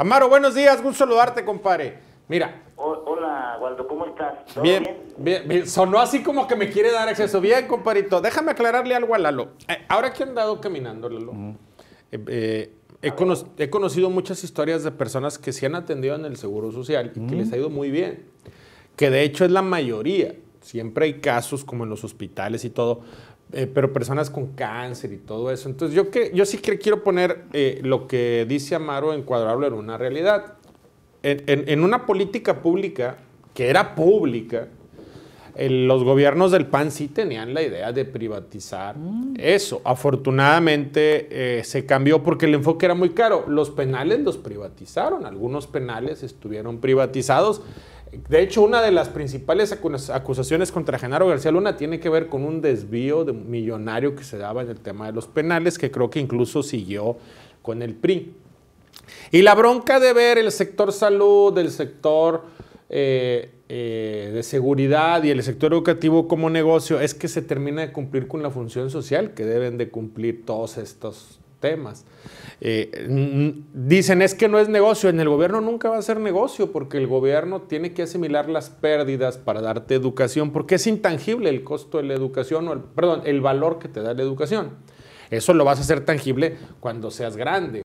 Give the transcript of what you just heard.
Amaro, buenos días, gusto saludarte, compadre. Mira. hola, Waldo, ¿cómo estás? bien, Sonó así como que me quiere dar acceso. Bien, compadrito. Déjame aclararle algo a Lalo. Eh, ahora que he andado caminando, Lalo, eh, eh, he, conocido muchas historias de personas que se han atendido en el Seguro Social y que les ha ido muy bien. Que de hecho es la mayoría. Siempre hay casos como en los hospitales y todo. Eh, pero personas con cáncer y todo eso. Entonces yo, que, yo sí que quiero poner eh, lo que dice Amaro encuadrarlo en una realidad. En, una política pública, que era pública, eh, los gobiernos del PAN sí tenían la idea de privatizar mm. eso. Afortunadamente se cambió porque el enfoque era muy caro. Los penales los privatizaron, algunos penales estuvieron privatizados. De hecho, una de las principales acusaciones contra Genaro García Luna tiene que ver con un desvío de millonario que se daba en el tema de los penales, que creo que incluso siguió con el PRI. Y la bronca de ver el sector salud, el sector eh, eh, de seguridad y el sector educativo como negocio es que se termina de cumplir con la función social que deben de cumplir todos estos temas. Eh, mm, dicen, es que no es negocio. En el gobierno nunca va a ser negocio porque el gobierno tiene que asimilar las pérdidas para darte educación porque es intangible el costo de la educación, o el, perdón, el valor que te da la educación. Eso lo vas a hacer tangible cuando seas grande.